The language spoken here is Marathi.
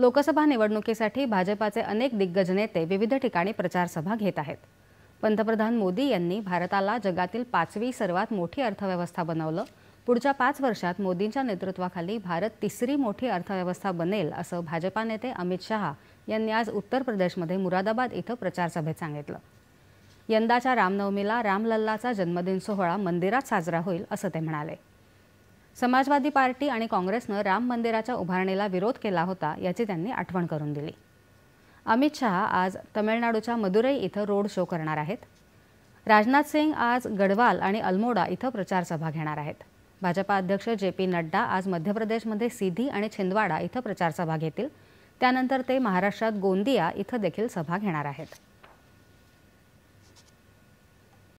लोकसभा निवडणुकीसाठी भाजपाचे अनेक दिग्गज नेते विविध ठिकाणी प्रचारसभा घेत आहेत पंतप्रधान मोदी यांनी भारताला जगातील पाचवी सर्वात मोठी अर्थव्यवस्था बनवलं पुढच्या पाच वर्षात मोदींच्या नेतृत्वाखाली भारत तिसरी मोठी अर्थव्यवस्था बनेल असं भाजपा नेते अमित शहा यांनी आज उत्तर प्रदेशमध्ये मुरादाबाद इथं प्रचारसभेत सांगितलं यंदाच्या रामनवमीला रामलल्लाचा जन्मदिन सोहळा मंदिरात साजरा होईल असं ते म्हणाले समाजवादी पार्टी आणि काँग्रेसनं राम मंदिराच्या उभारणीला विरोध केला होता याची त्यांनी आठवण करून दिली अमित शहा आज तमिळनाडूच्या मदुरई इथं रोड शो करणार आहेत राजनाथ सिंग आज गढवाल आणि अल्मोडा इथं प्रचारसभा घेणार आहेत भाजपा अध्यक्ष जे पी नड्डा आज मध्य प्रदेशमध्ये सिधी आणि छिंदवाडा इथं प्रचारसभा घेतील त्यानंतर ते महाराष्ट्रात गोंदिया इथं देखील सभा घेणार आहेत